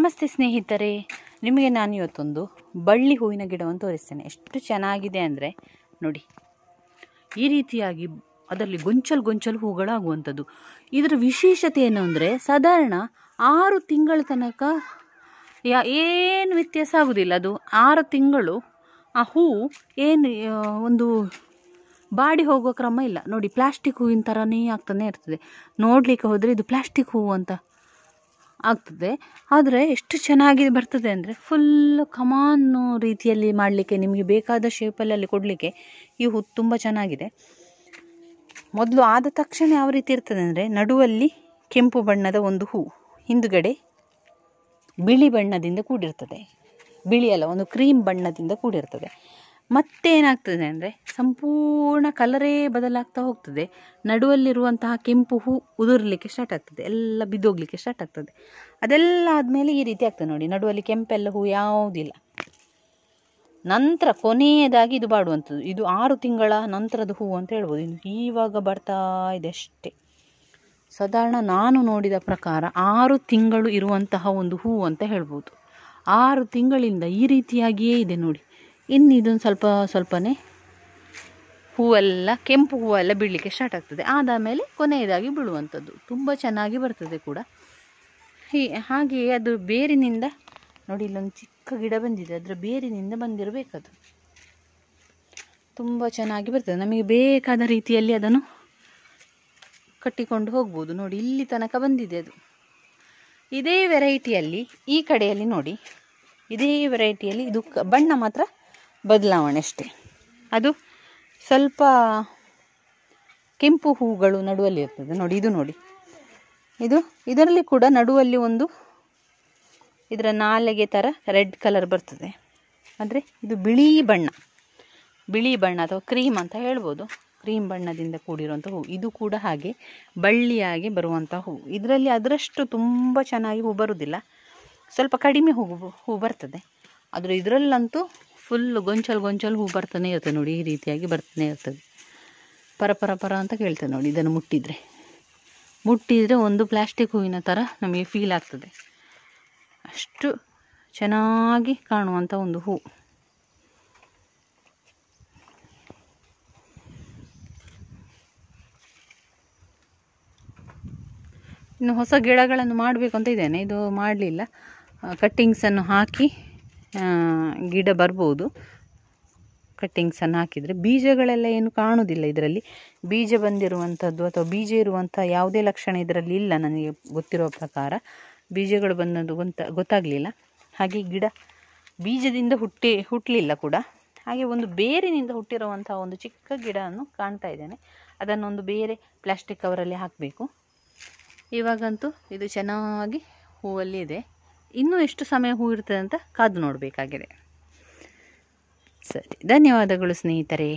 ನಮಸ್ತೆ ಸ್ನೇಹಿತರೆ ನಿಮಗೆ ನಾನು ಇವತ್ತೊಂದು ಬಳ್ಳಿ ಹೂವಿನ ಗಿಡವನ್ನು ತೋರಿಸ್ತೇನೆ ಎಷ್ಟು ಚೆನ್ನಾಗಿದೆ ಅಂದರೆ ನೋಡಿ ಈ ರೀತಿಯಾಗಿ ಅದರಲ್ಲಿ ಗೊಂಚಲು ಗೊಂಚಲು ಹೂಗಳಾಗುವಂಥದ್ದು ಇದರ ವಿಶೇಷತೆ ಏನು ಅಂದರೆ ಸಾಧಾರಣ ಆರು ತಿಂಗಳ ತನಕ ಯಾ ಏನು ವ್ಯತ್ಯಾಸ ಆಗೋದಿಲ್ಲ ಅದು ಆರು ತಿಂಗಳು ಆ ಹೂವು ಏನು ಒಂದು ಬಾಡಿ ಹೋಗೋ ಕ್ರಮ ಇಲ್ಲ ನೋಡಿ ಪ್ಲಾಸ್ಟಿಕ್ ಹೂವಿನ ಥರನೇ ಆಗ್ತಾನೆ ಇರ್ತದೆ ನೋಡಲಿಕ್ಕೆ ಹೋದರೆ ಇದು ಪ್ಲಾಸ್ಟಿಕ್ ಹೂವು ಅಂತ ಆಗ್ತದೆ ಆದರೆ ಎಷ್ಟು ಚೆನ್ನಾಗಿ ಬರ್ತದೆ ಅಂದರೆ ಫುಲ್ಲು ಕಮಾನು ರೀತಿಯಲ್ಲಿ ಮಾಡಲಿಕ್ಕೆ ನಿಮಗೆ ಬೇಕಾದ ಶೇಪಲ್ಲಲ್ಲಿ ಅಲ್ಲಿ ಕೊಡಲಿಕ್ಕೆ ಈ ಹೂ ತುಂಬ ಚೆನ್ನಾಗಿದೆ ಮೊದಲು ಆದ ತಕ್ಷಣ ಯಾವ ರೀತಿ ಇರ್ತದೆ ಅಂದರೆ ನಡುವಲ್ಲಿ ಕೆಂಪು ಬಣ್ಣದ ಒಂದು ಹೂ ಹಿಂದುಗಡೆ ಬಿಳಿ ಬಣ್ಣದಿಂದ ಕೂಡಿರ್ತದೆ ಬಿಳಿಯಲ್ಲ ಒಂದು ಕ್ರೀಮ್ ಬಣ್ಣದಿಂದ ಕೂಡಿರ್ತದೆ ಮತ್ತೇನಾಗ್ತದೆ ಅಂದರೆ ಸಂಪೂರ್ಣ ಕಲರೇ ಬದಲಾಗ್ತಾ ಹೋಗ್ತದೆ ನಡುವಲ್ಲಿರುವಂತಹ ಕೆಂಪು ಹೂ ಉದುರಲಿಕ್ಕೆ ಸ್ಟಾರ್ಟ್ ಆಗ್ತದೆ ಎಲ್ಲ ಬಿದ್ದೋಗ್ಲಿಕ್ಕೆ ಸ್ಟಾರ್ಟ್ ಆಗ್ತದೆ ಅದೆಲ್ಲ ಆದಮೇಲೆ ಈ ರೀತಿ ಆಗ್ತದೆ ನೋಡಿ ನಡುವಲ್ಲಿ ಕೆಂಪೆಲ್ಲ ಹೂ ಯಾವುದಿಲ್ಲ ನಂತರ ಕೊನೆಯದಾಗಿ ಇದು ಬಾಡುವಂಥದ್ದು ಇದು ಆರು ತಿಂಗಳ ನಂತರದ ಹೂ ಅಂತ ಹೇಳ್ಬೋದು ಇನ್ನು ಈವಾಗ ಬರ್ತಾ ಇದೆ ಅಷ್ಟೇ ಸಾಧಾರಣ ನಾನು ನೋಡಿದ ಪ್ರಕಾರ ಆರು ತಿಂಗಳು ಇರುವಂತಹ ಒಂದು ಹೂ ಅಂತ ಹೇಳ್ಬೋದು ಆರು ತಿಂಗಳಿಂದ ಈ ರೀತಿಯಾಗಿಯೇ ಇದೆ ನೋಡಿ ಇನ್ನು ಇದೊಂದು ಸ್ವಲ್ಪ ಸ್ವಲ್ಪನೇ ಹೂವೆಲ್ಲ ಕೆಂಪು ಹೂವೆಲ್ಲ ಬಿಡಲಿಕ್ಕೆ ಸ್ಟಾರ್ಟ್ ಆಗ್ತದೆ ಆದಮೇಲೆ ಕೊನೆಯದಾಗಿ ಬೀಳುವಂಥದ್ದು ತುಂಬ ಚೆನ್ನಾಗಿ ಬರ್ತದೆ ಕೂಡ ಹೀ ಹಾಗೆಯೇ ಅದು ಬೇರಿನಿಂದ ನೋಡಿ ಇಲ್ಲೊಂದು ಚಿಕ್ಕ ಗಿಡ ಬಂದಿದೆ ಅದರ ಬೇರಿನಿಂದ ಬಂದಿರಬೇಕದು ತುಂಬ ಚೆನ್ನಾಗಿ ಬರ್ತದೆ ನಮಗೆ ಬೇಕಾದ ರೀತಿಯಲ್ಲಿ ಅದನ್ನು ಕಟ್ಟಿಕೊಂಡು ಹೋಗ್ಬೋದು ನೋಡಿ ಇಲ್ಲಿ ತನಕ ಬಂದಿದೆ ಅದು ಇದೇ ವೆರೈಟಿಯಲ್ಲಿ ಈ ಕಡೆಯಲ್ಲಿ ನೋಡಿ ಇದೇ ವೆರೈಟಿಯಲ್ಲಿ ಇದು ಬಣ್ಣ ಮಾತ್ರ ಬದಲಾವಣೆ ಅಷ್ಟೆ ಅದು ಸ್ವಲ್ಪ ಕೆಂಪು ಹೂಗಳು ನಡುವಲ್ಲಿ ಇರ್ತದೆ ನೋಡಿ ಇದು ನೋಡಿ ಇದು ಇದರಲ್ಲಿ ಕೂಡ ನಡುವಲ್ಲಿ ಒಂದು ಇದರ ನಾಲೆಗೆ ಥರ ರೆಡ್ ಕಲರ್ ಬರ್ತದೆ ಅಂದರೆ ಇದು ಬಿಳಿ ಬಣ್ಣ ಬಿಳಿ ಬಣ್ಣ ಅಥವಾ ಕ್ರೀಮ್ ಅಂತ ಹೇಳ್ಬೋದು ಕ್ರೀಮ್ ಬಣ್ಣದಿಂದ ಕೂಡಿರುವಂಥ ಹೂವು ಇದು ಕೂಡ ಹಾಗೆ ಬಳ್ಳಿಯಾಗಿ ಬರುವಂಥ ಹೂವು ಇದರಲ್ಲಿ ಅದರಷ್ಟು ತುಂಬ ಚೆನ್ನಾಗಿ ಹೂ ಬರುವುದಿಲ್ಲ ಸ್ವಲ್ಪ ಕಡಿಮೆ ಹೂವು ಹೂ ಬರ್ತದೆ ಆದರೆ ಇದರಲ್ಲಂತೂ ಫುಲ್ ಗೊಂಚಲು ಗೊಂಚಲು ಹೂ ಬರ್ತಾನೆ ಇರ್ತದೆ ನೋಡಿ ಈ ರೀತಿಯಾಗಿ ಬರ್ತಾನೆ ಇರ್ತದೆ ಪರ ಪರ ಪರ ಅಂತ ಕೇಳ್ತದೆ ನೋಡಿ ಇದನ್ನು ಮುಟ್ಟಿದರೆ ಮುಟ್ಟಿದರೆ ಒಂದು ಪ್ಲಾಸ್ಟಿಕ್ ಹೂವಿನ ಥರ ನಮಗೆ ಫೀಲ್ ಆಗ್ತದೆ ಅಷ್ಟು ಚೆನ್ನಾಗಿ ಕಾಣುವಂಥ ಒಂದು ಹೂ ಇನ್ನು ಹೊಸ ಗಿಡಗಳನ್ನು ಮಾಡಬೇಕು ಅಂತ ಇದ್ದೇನೆ ಇದು ಮಾಡಲಿಲ್ಲ ಕಟ್ಟಿಂಗ್ಸನ್ನು ಹಾಕಿ ಗಿಡ ಬರ್ಬೋದು ಕಟ್ಟಿಂಗ್ಸನ್ನು ಹಾಕಿದರೆ ಬೀಜಗಳೆಲ್ಲ ಏನು ಕಾಣುವುದಿಲ್ಲ ಇದರಲ್ಲಿ ಬೀಜ ಬಂದಿರುವಂಥದ್ದು ಅಥವಾ ಬೀಜ ಇರುವಂಥ ಯಾವುದೇ ಲಕ್ಷಣ ಇದರಲ್ಲಿ ಇಲ್ಲ ನನಗೆ ಗೊತ್ತಿರುವ ಪ್ರಕಾರ ಬೀಜಗಳು ಬಂದದ್ದು ಗೊಂತ ಗೊತ್ತಾಗಲಿಲ್ಲ ಹಾಗೆ ಗಿಡ ಬೀಜದಿಂದ ಹುಟ್ಟಿ ಹುಟ್ಟಲಿಲ್ಲ ಕೂಡ ಹಾಗೆ ಒಂದು ಬೇರಿನಿಂದ ಹುಟ್ಟಿರುವಂಥ ಒಂದು ಚಿಕ್ಕ ಗಿಡವನ್ನು ಕಾಣ್ತಾ ಇದ್ದೇನೆ ಅದನ್ನೊಂದು ಬೇರೆ ಪ್ಲಾಸ್ಟಿಕ್ ಕವರಲ್ಲಿ ಹಾಕಬೇಕು ಇವಾಗಂತೂ ಇದು ಚೆನ್ನಾಗಿ ಹೂವಲ್ಲಿದೆ ಇನ್ನೂ ಎಷ್ಟು ಸಮಯ ಹೂ ಇರ್ತದೆ ಅಂತ ಕಾದು ನೋಡಬೇಕಾಗಿದೆ ಸರಿ ಧನ್ಯವಾದಗಳು ಸ್ನೇಹಿತರೆ